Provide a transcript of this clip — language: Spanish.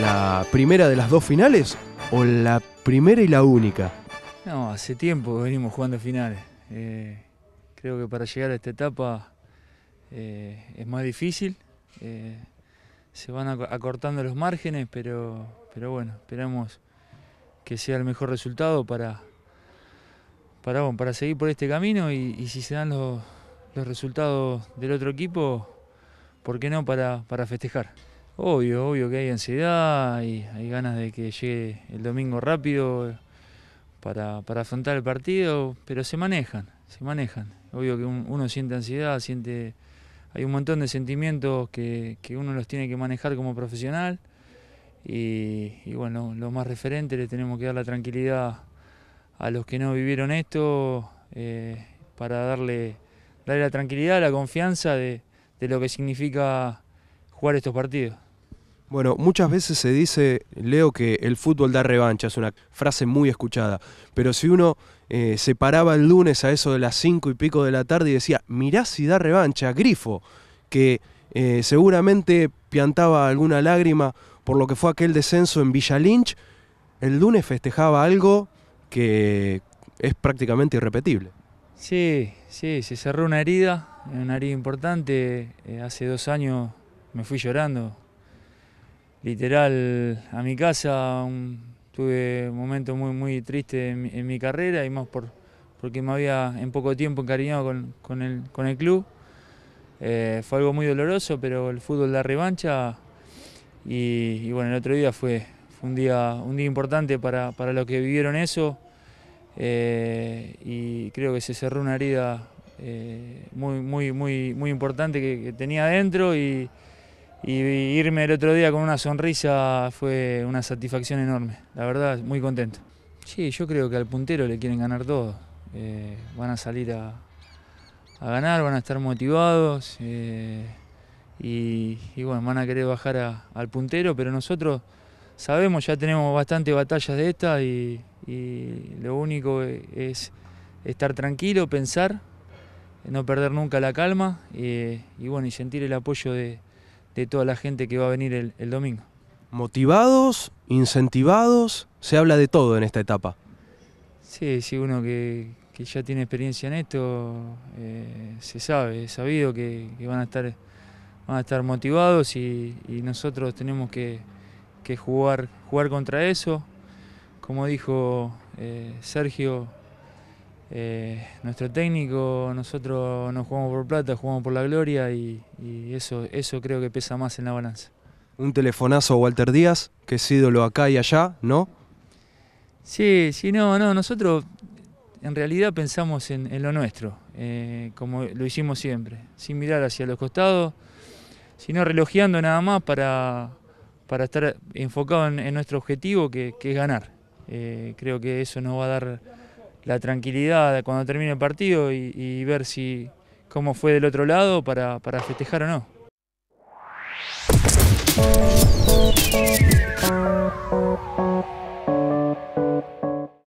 ¿La primera de las dos finales o la primera y la única? No, hace tiempo que venimos jugando finales. Eh, creo que para llegar a esta etapa eh, es más difícil. Eh, se van acortando los márgenes, pero, pero bueno, esperamos que sea el mejor resultado para, para, para seguir por este camino y, si se dan los, resultados del otro equipo, ¿por qué no para, festejar? Obvio, obvio que hay ansiedad, y hay ganas de que llegue el domingo rápido eh, para, afrontar el partido, pero se manejan, se manejan. Obvio que uno siente ansiedad, siente hay un montón de sentimientos que, uno los tiene que manejar como profesional y, bueno, lo más referente le tenemos que dar la tranquilidad a los que no vivieron esto, eh, para darle, darle la tranquilidad, la confianza de, lo que significa jugar estos partidos. Bueno, muchas veces se dice, Leo, que el fútbol da revancha, es una frase muy escuchada, pero si uno eh, se paraba el lunes a eso de las cinco y pico de la tarde y decía, mirá si da revancha, Grifo, que eh, seguramente piantaba alguna lágrima por lo que fue aquel descenso en Villa Lynch, el lunes festejaba algo que es prácticamente irrepetible. Sí, sí, se cerró una herida, una herida importante. Eh, hace dos años me fui llorando, literal, a mi casa. Un, tuve un muy, muy triste en, mi carrera y más por, porque me había en poco tiempo encariñado con, el, club. Eh, fue algo muy doloroso, pero el fútbol da revancha. y, bueno, el otro día fue, un día, un día importante para, para los que vivieron eso eh, y creo que se cerró una herida eh, muy, muy, muy, muy importante que, tenía adentro y, irme el otro día con una sonrisa fue una satisfacción enorme, la verdad, muy contento. Sí, yo creo que al puntero le quieren ganar todo, eh, van a salir a, ganar, van a estar motivados. Y, bueno, van a querer bajar al puntero, pero nosotros sabemos, ya tenemos bastantes batallas de estas y, lo único e-, es estar tranquilo, pensar, no perder nunca la calma y, bueno, y sentir el apoyo de, toda la gente que va a venir el, domingo. Motivados, incentivados, se habla de todo en esta etapa. Sí, si uno que, ya tiene experiencia en esto, eh, se sabe, es sabido que, van, a estar, van a estar motivados y nosotros tenemos que, que jugar, jugar contra eso. Como dijo eh, Sergio, eh, nuestro técnico, nosotros no jugamos por plata, jugamos por la gloria y, eso, eso creo que pesa más en la balanza. Un telefonazo a Walter Díaz, que es ídolo acá y allá, ¿no? Sí, sí, no, no, nosotros en realidad pensamos en, lo nuestro, eh, como lo hicimos siempre, sin mirar hacia los costados, sino relojeando nada más para, para estar enfocado en, nuestro objetivo que, es ganar. Eh, creo que eso nos va a dar la tranquilidad cuando termine el partido y, ver si cómo fue del otro lado para festejar o no.